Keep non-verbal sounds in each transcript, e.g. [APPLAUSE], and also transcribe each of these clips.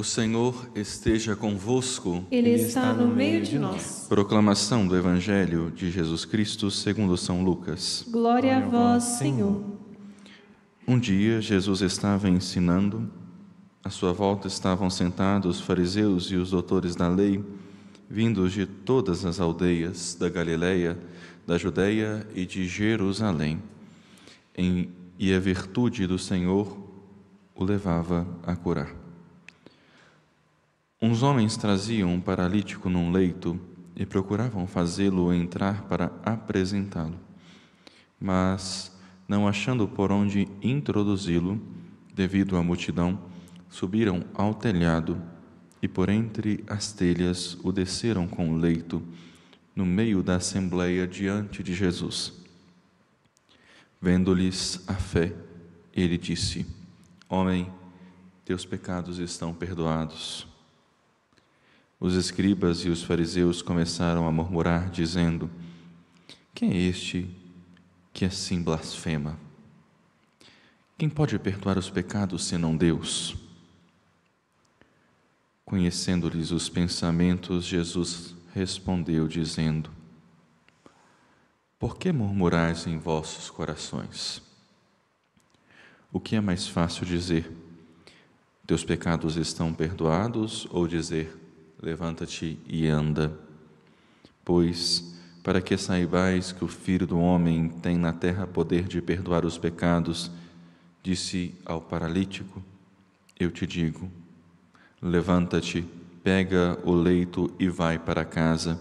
O Senhor esteja convosco. Ele está no meio de nós. Proclamação do Evangelho de Jesus Cristo segundo São Lucas. Glória a vós, Senhor. Um dia Jesus estava ensinando. À sua volta estavam sentados os fariseus e os doutores da lei, vindos de todas as aldeias da Galileia, da Judéia e de Jerusalém. e a virtude do Senhor o levava a curar. Uns homens traziam um paralítico num leito e procuravam fazê-lo entrar para apresentá-lo. Mas, não achando por onde introduzi-lo, devido à multidão, subiram ao telhado e por entre as telhas o desceram com o leito, no meio da assembleia diante de Jesus. Vendo-lhes a fé, ele disse: Homem, teus pecados estão perdoados. Os escribas e os fariseus começaram a murmurar, dizendo: Quem é este que assim blasfema? Quem pode perdoar os pecados senão Deus? Conhecendo-lhes os pensamentos, Jesus respondeu, dizendo: Por que murmurais em vossos corações? O que é mais fácil dizer: Teus pecados estão perdoados, ou dizer: levanta-te e anda. Pois, para que saibais que o Filho do Homem tem na terra poder de perdoar os pecados, disse ao paralítico: Eu te digo, levanta-te, pega o leito e vai para casa.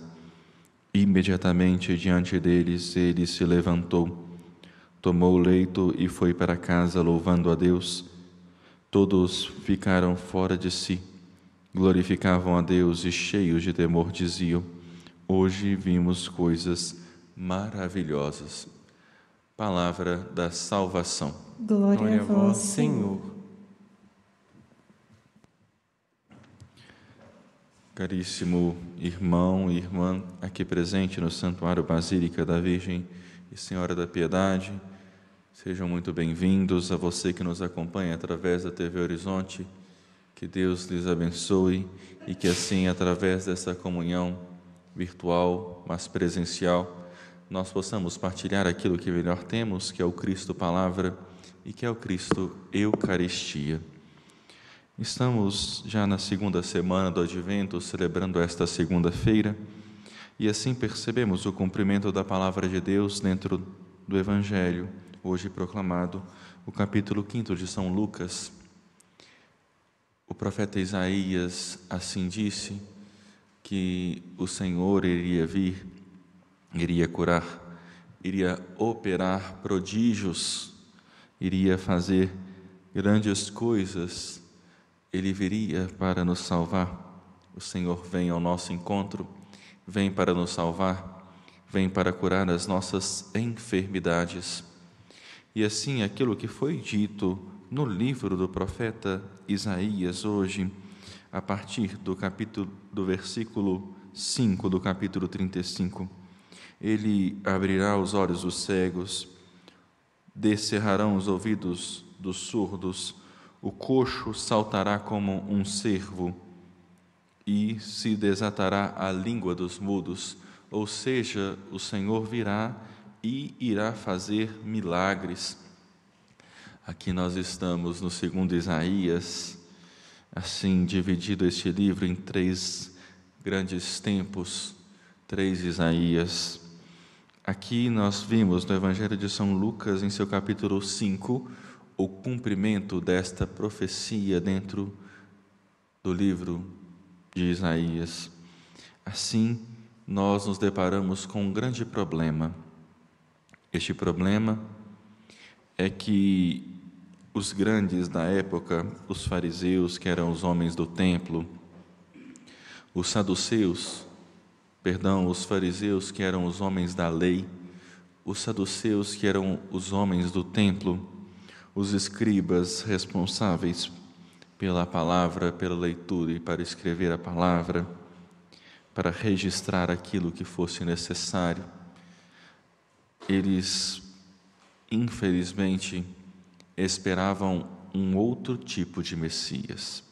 Imediatamente diante deles ele se levantou, tomou o leito e foi para casa, louvando a Deus. Todos ficaram fora de si glorificavam a Deus e, cheios de temor, diziam: Hoje vimos coisas maravilhosas. Palavra da salvação. Glória, Glória a vós, Senhor. Caríssimo irmão e irmã aqui presente no Santuário Basílica da Virgem e Senhora da Piedade, sejam muito bem-vindos a você que nos acompanha através da TV Horizonte que Deus lhes abençoe e que assim, através dessa comunhão virtual, mas presencial, nós possamos partilhar aquilo que melhor temos, que é o Cristo Palavra e que é o Cristo Eucaristia. Estamos já na segunda semana do Advento, celebrando esta segunda-feira, e assim percebemos o cumprimento da palavra de Deus dentro do Evangelho, hoje proclamado, o capítulo 5 de São Lucas, o profeta Isaías assim disse que o Senhor iria vir, iria curar, iria operar prodígios, iria fazer grandes coisas. Ele viria para nos salvar. O Senhor vem ao nosso encontro, vem para nos salvar, vem para curar as nossas enfermidades. E assim, aquilo que foi dito no livro do profeta Isaías hoje, a partir do capítulo do versículo 5 do capítulo 35. Ele abrirá os olhos dos cegos, descerrarão os ouvidos dos surdos, o coxo saltará como um cervo e se desatará a língua dos mudos, ou seja, o Senhor virá e irá fazer milagres Aqui nós estamos no segundo Isaías, assim dividido este livro em três grandes tempos, três Isaías. Aqui nós vimos no Evangelho de São Lucas, em seu capítulo 5, o cumprimento desta profecia dentro do livro de Isaías. Assim, nós nos deparamos com um grande problema. Este problema é que os grandes da época, os fariseus, que eram os homens do templo, os saduceus, perdão, os fariseus, que eram os homens da lei, os saduceus, que eram os homens do templo, os escribas responsáveis pela palavra, pela leitura e para escrever a palavra, para registrar aquilo que fosse necessário. Eles, infelizmente, esperavam um outro tipo de Messias.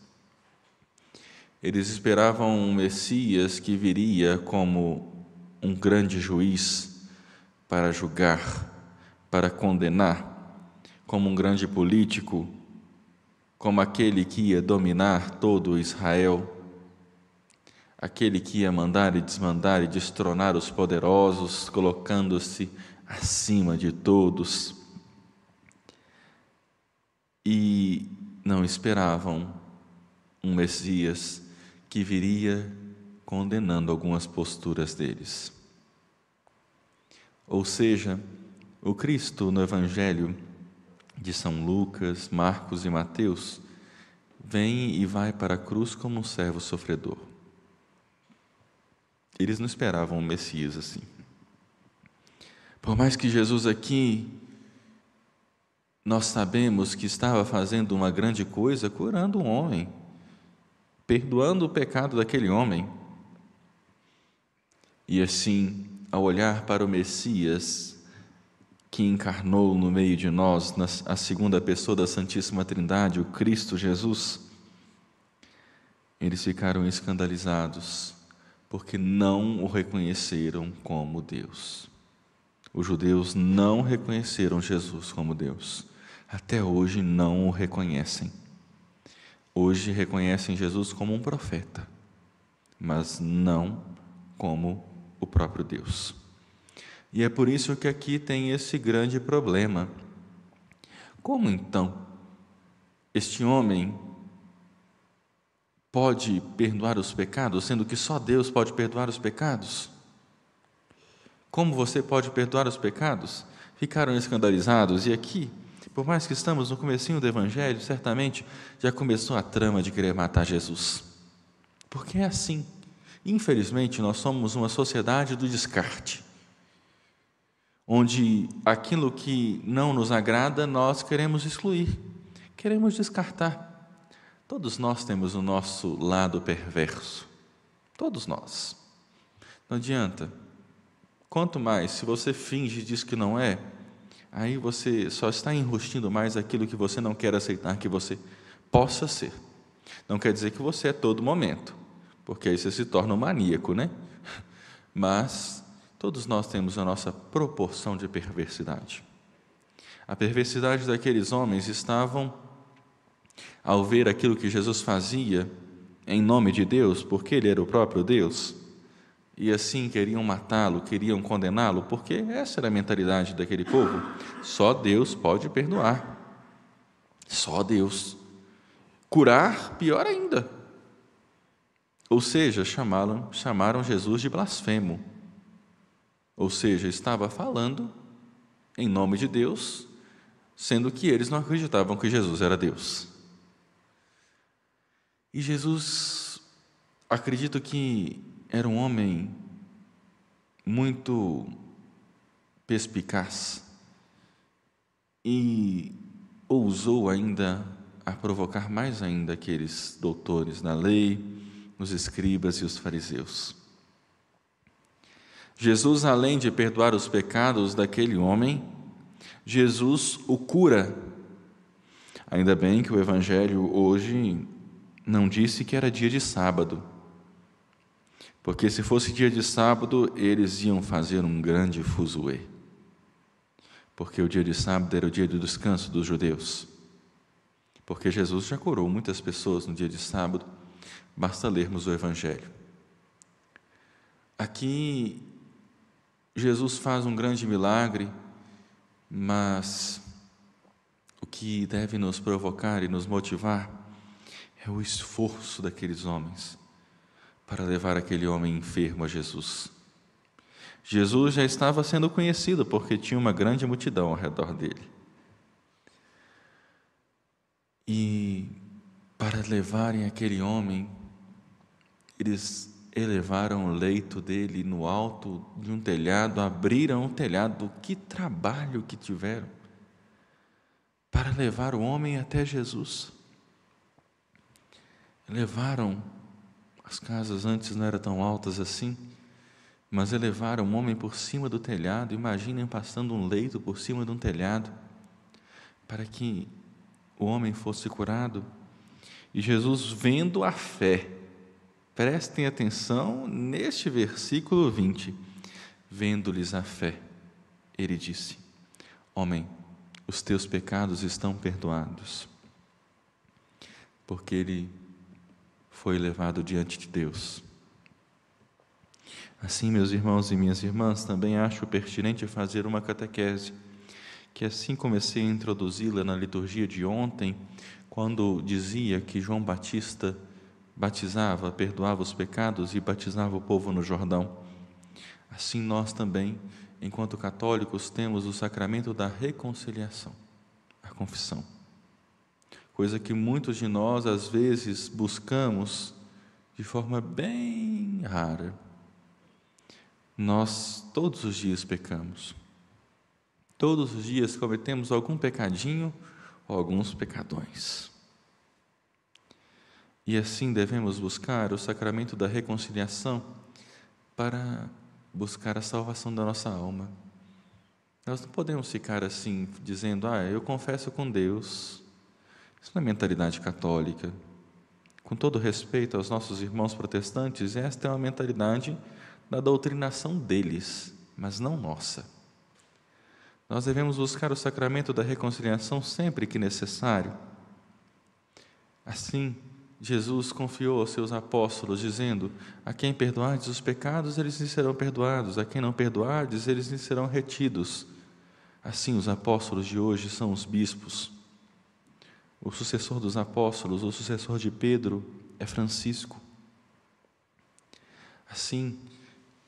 Eles esperavam um Messias que viria como um grande juiz para julgar, para condenar, como um grande político, como aquele que ia dominar todo Israel, aquele que ia mandar e desmandar e destronar os poderosos, colocando-se acima de todos e não esperavam um Messias que viria condenando algumas posturas deles. Ou seja, o Cristo no Evangelho de São Lucas, Marcos e Mateus vem e vai para a cruz como um servo sofredor. Eles não esperavam um Messias assim. Por mais que Jesus aqui nós sabemos que estava fazendo uma grande coisa curando um homem, perdoando o pecado daquele homem. E assim, ao olhar para o Messias, que encarnou no meio de nós, na, a segunda pessoa da Santíssima Trindade, o Cristo Jesus, eles ficaram escandalizados, porque não o reconheceram como Deus. Os judeus não reconheceram Jesus como Deus até hoje não o reconhecem. Hoje reconhecem Jesus como um profeta, mas não como o próprio Deus. E é por isso que aqui tem esse grande problema. Como então este homem pode perdoar os pecados, sendo que só Deus pode perdoar os pecados? Como você pode perdoar os pecados? Ficaram escandalizados, e aqui por mais que estamos no comecinho do Evangelho, certamente já começou a trama de querer matar Jesus. Porque é assim. Infelizmente, nós somos uma sociedade do descarte, onde aquilo que não nos agrada nós queremos excluir, queremos descartar. Todos nós temos o nosso lado perverso. Todos nós. Não adianta. Quanto mais, se você finge e diz que não é, aí você só está enrustindo mais aquilo que você não quer aceitar que você possa ser. Não quer dizer que você é todo momento, porque aí você se torna um maníaco, né? [LAUGHS] Mas todos nós temos a nossa proporção de perversidade. A perversidade daqueles homens estavam ao ver aquilo que Jesus fazia em nome de Deus, porque ele era o próprio Deus e assim queriam matá-lo, queriam condená-lo, porque essa era a mentalidade daquele povo. Só Deus pode perdoar. Só Deus. Curar, pior ainda. Ou seja, chamaram, chamaram Jesus de blasfemo. Ou seja, estava falando em nome de Deus, sendo que eles não acreditavam que Jesus era Deus. E Jesus, acredito que era um homem muito perspicaz e ousou ainda a provocar mais ainda aqueles doutores na lei, os escribas e os fariseus. Jesus, além de perdoar os pecados daquele homem, Jesus o cura. Ainda bem que o Evangelho hoje não disse que era dia de sábado porque se fosse dia de sábado, eles iam fazer um grande fuzuê. Porque o dia de sábado era o dia do descanso dos judeus. Porque Jesus já curou muitas pessoas no dia de sábado, basta lermos o Evangelho. Aqui, Jesus faz um grande milagre, mas o que deve nos provocar e nos motivar é o esforço daqueles homens para levar aquele homem enfermo a Jesus. Jesus já estava sendo conhecido porque tinha uma grande multidão ao redor dele. E para levarem aquele homem, eles elevaram o leito dele no alto de um telhado, abriram o telhado. Que trabalho que tiveram para levar o homem até Jesus. Levaram as casas antes não eram tão altas assim, mas elevaram um homem por cima do telhado. Imaginem passando um leito por cima de um telhado, para que o homem fosse curado. E Jesus, vendo a fé, prestem atenção neste versículo 20: vendo-lhes a fé, ele disse: Homem, os teus pecados estão perdoados. Porque ele foi levado diante de Deus. Assim, meus irmãos e minhas irmãs, também acho pertinente fazer uma catequese, que assim comecei a introduzi-la na liturgia de ontem, quando dizia que João Batista batizava, perdoava os pecados e batizava o povo no Jordão. Assim nós também, enquanto católicos, temos o sacramento da reconciliação, a confissão coisa que muitos de nós às vezes buscamos de forma bem rara. Nós todos os dias pecamos. Todos os dias cometemos algum pecadinho ou alguns pecadões. E assim devemos buscar o sacramento da reconciliação para buscar a salvação da nossa alma. Nós não podemos ficar assim dizendo: "Ah, eu confesso com Deus, isso não é mentalidade católica. Com todo respeito aos nossos irmãos protestantes, esta é uma mentalidade da doutrinação deles, mas não nossa. Nós devemos buscar o sacramento da reconciliação sempre que necessário. Assim, Jesus confiou aos seus apóstolos, dizendo: A quem perdoardes os pecados, eles lhe serão perdoados, a quem não perdoardes, eles lhe serão retidos. Assim, os apóstolos de hoje são os bispos. O sucessor dos apóstolos, o sucessor de Pedro é Francisco. Assim,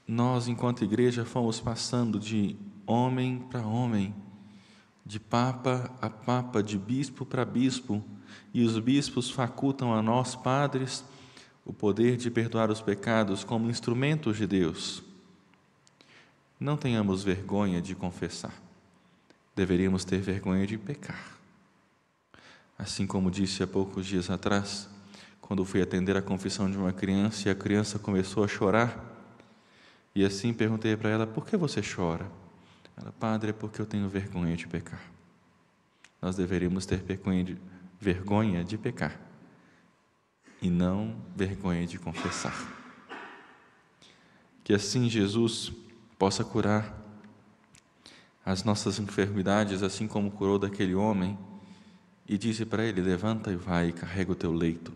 nós, enquanto igreja, fomos passando de homem para homem, de papa a papa, de bispo para bispo, e os bispos facultam a nós, padres, o poder de perdoar os pecados como instrumentos de Deus. Não tenhamos vergonha de confessar. Deveríamos ter vergonha de pecar. Assim como disse há poucos dias atrás, quando fui atender a confissão de uma criança e a criança começou a chorar, e assim perguntei para ela: "Por que você chora?" Ela: "Padre, é porque eu tenho vergonha de pecar." Nós deveríamos ter vergonha de pecar e não vergonha de confessar. Que assim Jesus possa curar as nossas enfermidades, assim como curou daquele homem e disse para ele: Levanta e vai, carrega o teu leito.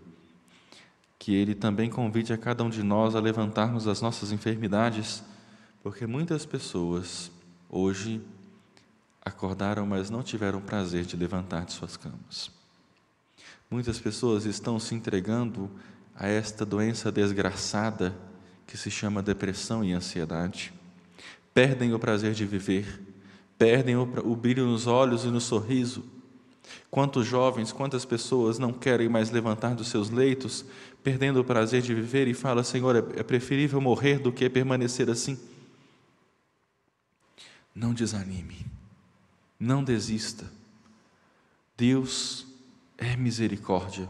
Que ele também convide a cada um de nós a levantarmos as nossas enfermidades, porque muitas pessoas hoje acordaram, mas não tiveram prazer de levantar de suas camas. Muitas pessoas estão se entregando a esta doença desgraçada que se chama depressão e ansiedade. Perdem o prazer de viver, perdem o brilho nos olhos e no sorriso, Quantos jovens, quantas pessoas não querem mais levantar dos seus leitos, perdendo o prazer de viver e fala, Senhor, é, é preferível morrer do que permanecer assim? Não desanime. Não desista. Deus é misericórdia,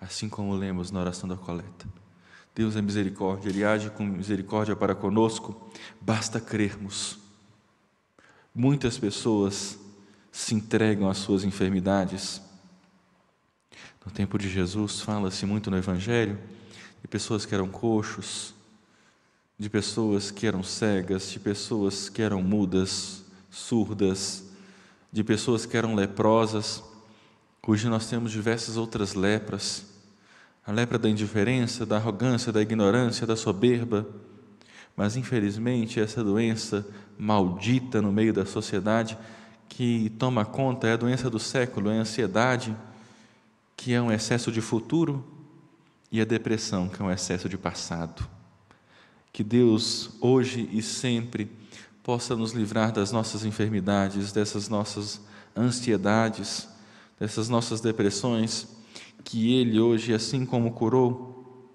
assim como lemos na oração da coleta. Deus é misericórdia, Ele age com misericórdia para conosco, basta crermos. Muitas pessoas se entregam às suas enfermidades. No tempo de Jesus, fala-se muito no Evangelho de pessoas que eram coxos, de pessoas que eram cegas, de pessoas que eram mudas, surdas, de pessoas que eram leprosas. Hoje nós temos diversas outras lepras. A lepra da indiferença, da arrogância, da ignorância, da soberba. Mas infelizmente essa doença maldita no meio da sociedade que toma conta é a doença do século, é a ansiedade, que é um excesso de futuro, e a depressão, que é um excesso de passado. Que Deus, hoje e sempre, possa nos livrar das nossas enfermidades, dessas nossas ansiedades, dessas nossas depressões, que Ele hoje, assim como curou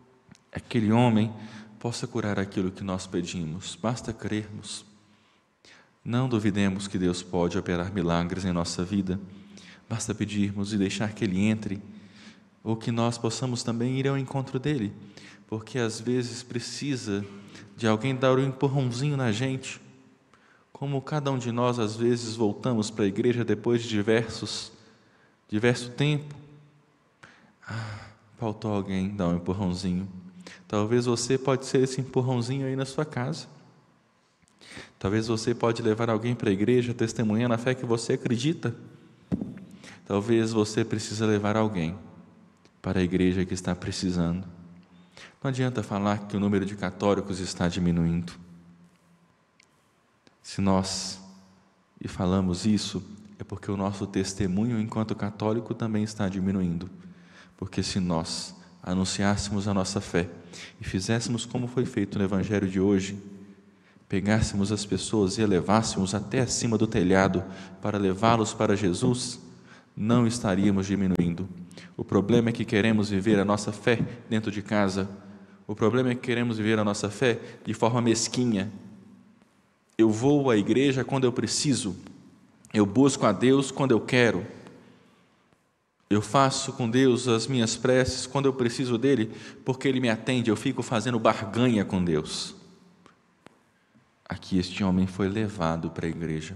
aquele homem, possa curar aquilo que nós pedimos. Basta crermos. Não duvidemos que Deus pode operar milagres em nossa vida. Basta pedirmos e deixar que Ele entre, ou que nós possamos também ir ao encontro dele, porque às vezes precisa de alguém dar um empurrãozinho na gente. Como cada um de nós às vezes voltamos para a igreja depois de diversos diverso tempo. Ah, faltou alguém dar um empurrãozinho. Talvez você pode ser esse empurrãozinho aí na sua casa. Talvez você pode levar alguém para a igreja testemunhando a fé que você acredita. Talvez você precisa levar alguém para a igreja que está precisando. Não adianta falar que o número de católicos está diminuindo. Se nós e falamos isso, é porque o nosso testemunho enquanto católico também está diminuindo. Porque se nós anunciássemos a nossa fé e fizéssemos como foi feito no Evangelho de hoje, pegássemos as pessoas e elevássemos até acima do telhado para levá-los para Jesus, não estaríamos diminuindo. O problema é que queremos viver a nossa fé dentro de casa. O problema é que queremos viver a nossa fé de forma mesquinha. Eu vou à igreja quando eu preciso. Eu busco a Deus quando eu quero. Eu faço com Deus as minhas preces quando eu preciso dele, porque ele me atende. Eu fico fazendo barganha com Deus a que este homem foi levado para a igreja.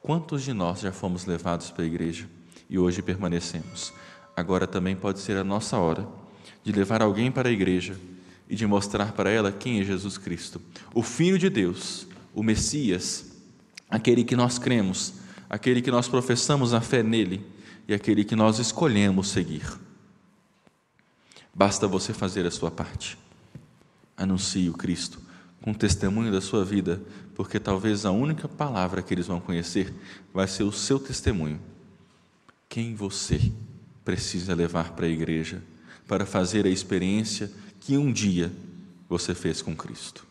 Quantos de nós já fomos levados para a igreja e hoje permanecemos? Agora também pode ser a nossa hora de levar alguém para a igreja e de mostrar para ela quem é Jesus Cristo, o Filho de Deus, o Messias, aquele que nós cremos, aquele que nós professamos a fé nele e aquele que nós escolhemos seguir. Basta você fazer a sua parte. Anuncie o Cristo com o testemunho da sua vida, porque talvez a única palavra que eles vão conhecer vai ser o seu testemunho. Quem você precisa levar para a igreja para fazer a experiência que um dia você fez com Cristo.